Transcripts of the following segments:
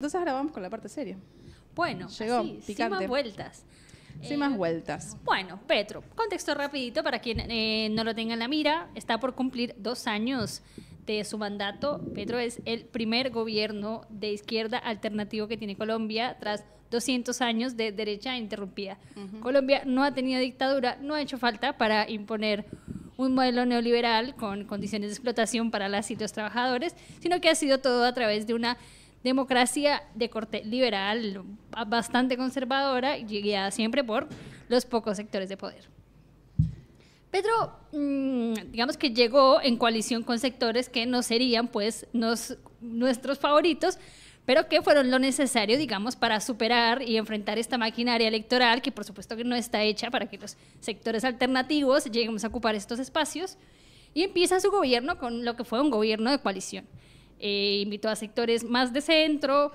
Entonces ahora vamos con la parte seria. Bueno, Llegó, sin más vueltas. Sin más eh, vueltas. Bueno, Petro, contexto rapidito para quien eh, no lo tenga en la mira, está por cumplir dos años de su mandato. Petro es el primer gobierno de izquierda alternativo que tiene Colombia tras 200 años de derecha interrumpida. Colombia no ha tenido dictadura, no ha hecho falta para imponer un modelo neoliberal con condiciones de explotación para las y los trabajadores, sino que ha sido todo a través de una democracia de corte liberal, bastante conservadora, guiada siempre por los pocos sectores de poder. Pedro, mm, digamos que llegó en coalición con sectores que no serían pues nuestros favoritos, pero que fueron lo necesario, digamos, para superar y enfrentar esta maquinaria electoral, que por supuesto que no está hecha para que los sectores alternativos lleguemos a ocupar estos espacios, y empieza su gobierno con lo que fue un gobierno de coalición. Eh, invitó a sectores más de centro,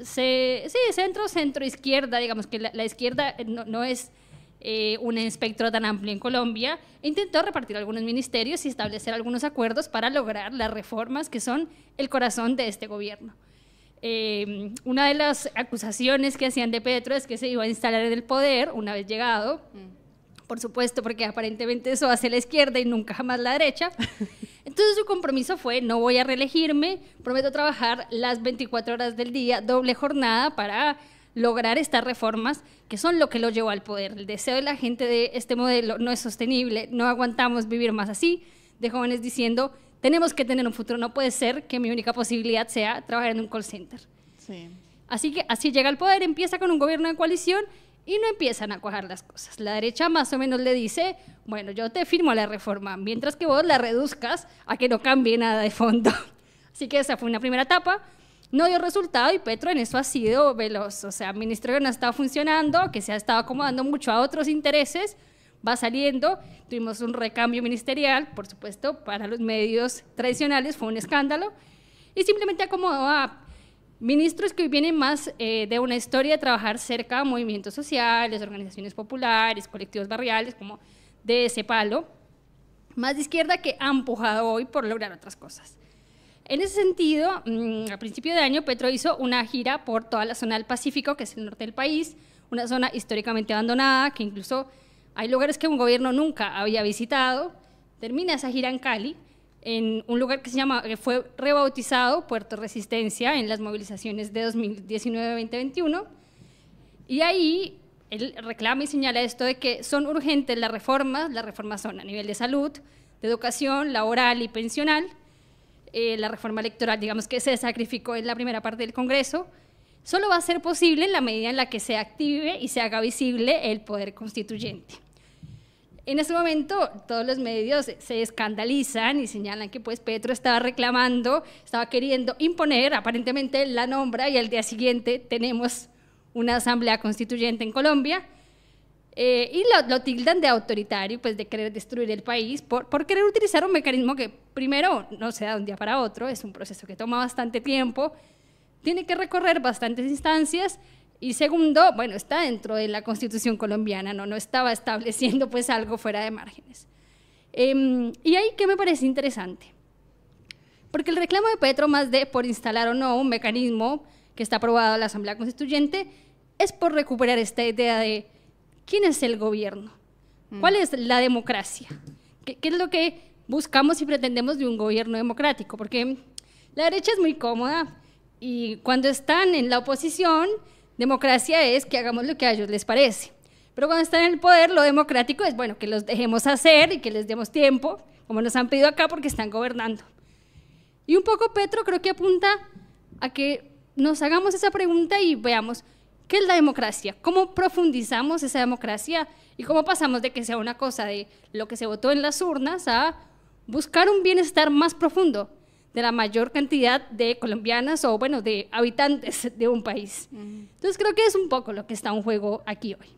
sí, centro, centro, izquierda, digamos que la, izquierda eh, no, es eh, un espectro tan amplio en Colombia, e intentó repartir algunos ministerios y establecer algunos acuerdos para lograr las reformas que son el corazón de este gobierno. una de las acusaciones que hacían de Petro es que se iba a instalar en el poder una vez llegado, mm. por supuesto, porque aparentemente eso hace la izquierda y nunca jamás la derecha. Entonces su compromiso fue, no voy a reelegirme, prometo trabajar las 24 horas del día, doble jornada para lograr estas reformas que son lo que lo llevó al poder. El deseo de la gente de este modelo no es sostenible, no aguantamos vivir más así, de jóvenes diciendo, tenemos que tener un futuro, no puede ser que mi única posibilidad sea trabajar en un call center. Así que así llega al poder, empieza con un gobierno de coalición y no empiezan a cuajar las cosas. La derecha más o menos le dice, bueno, yo te firmo la reforma, mientras que vos la reduzcas a que no cambie nada de fondo. Así que esa fue una primera etapa. No dio resultado y Petro en eso ha sido veloz. O sea, el ministerio no ha estado funcionando, que se ha estado acomodando mucho a otros intereses, va saliendo. Tuvimos un recambio ministerial, por supuesto, para los medios tradicionales fue un escándalo. Y simplemente acomodó a Ministros que hoy vienen más eh, de una historia de trabajar cerca a movimientos sociales, organizaciones populares, colectivos barriales, como de ese palo, más de izquierda que han empujado hoy por lograr otras cosas. En ese sentido, mm, a principio de año, Petro hizo una gira por toda la zona del Pacífico, que es el norte del país, una zona históricamente abandonada, que incluso hay lugares que un gobierno nunca había visitado. Termina esa gira en Cali en un lugar que se llama, que fue rebautizado Puerto Resistencia en las movilizaciones de 2019-2021. Y ahí él reclama y señala esto de que son urgentes las reformas, las reformas son a nivel de salud, de educación, laboral y pensional, eh, la reforma electoral, digamos que se sacrificó en la primera parte del Congreso, solo va a ser posible en la medida en la que se active y se haga visible el poder constituyente. En ese momento todos los medios se escandalizan y señalan que pues Petro estaba reclamando, estaba queriendo imponer, aparentemente la nombra y al día siguiente tenemos una asamblea constituyente en Colombia. Eh, y lo, tildan de autoritario, pues de querer destruir el país por, por querer utilizar un mecanismo que primero no se da de un día para otro, es un proceso que toma bastante tiempo, tiene que recorrer bastantes instancias y segundo, bueno, está dentro de la Constitución colombiana, no, no estaba estableciendo pues algo fuera de márgenes. Em, y ahí ¿qué me parece interesante, porque el reclamo de Petro más de por instalar o no un mecanismo que está aprobado en la Asamblea Constituyente es por recuperar esta idea de quién es el gobierno, mm. cuál es la democracia, qué es lo que buscamos y pretendemos de un gobierno democrático, porque la derecha es muy cómoda y cuando están en la oposición Democracia es que hagamos lo que a ellos les parece. Pero cuando están en el poder, lo democrático es, bueno, que los dejemos hacer y que les demos tiempo, como nos han pedido acá porque están gobernando. Y un poco Petro creo que apunta a que nos hagamos esa pregunta y veamos qué es la democracia, cómo profundizamos esa democracia y cómo pasamos de que sea una cosa de lo que se votó en las urnas a buscar un bienestar más profundo, de la mayor cantidad de colombianas o, bueno, de habitantes de un país. Entonces creo que es un poco lo que está en juego aquí hoy.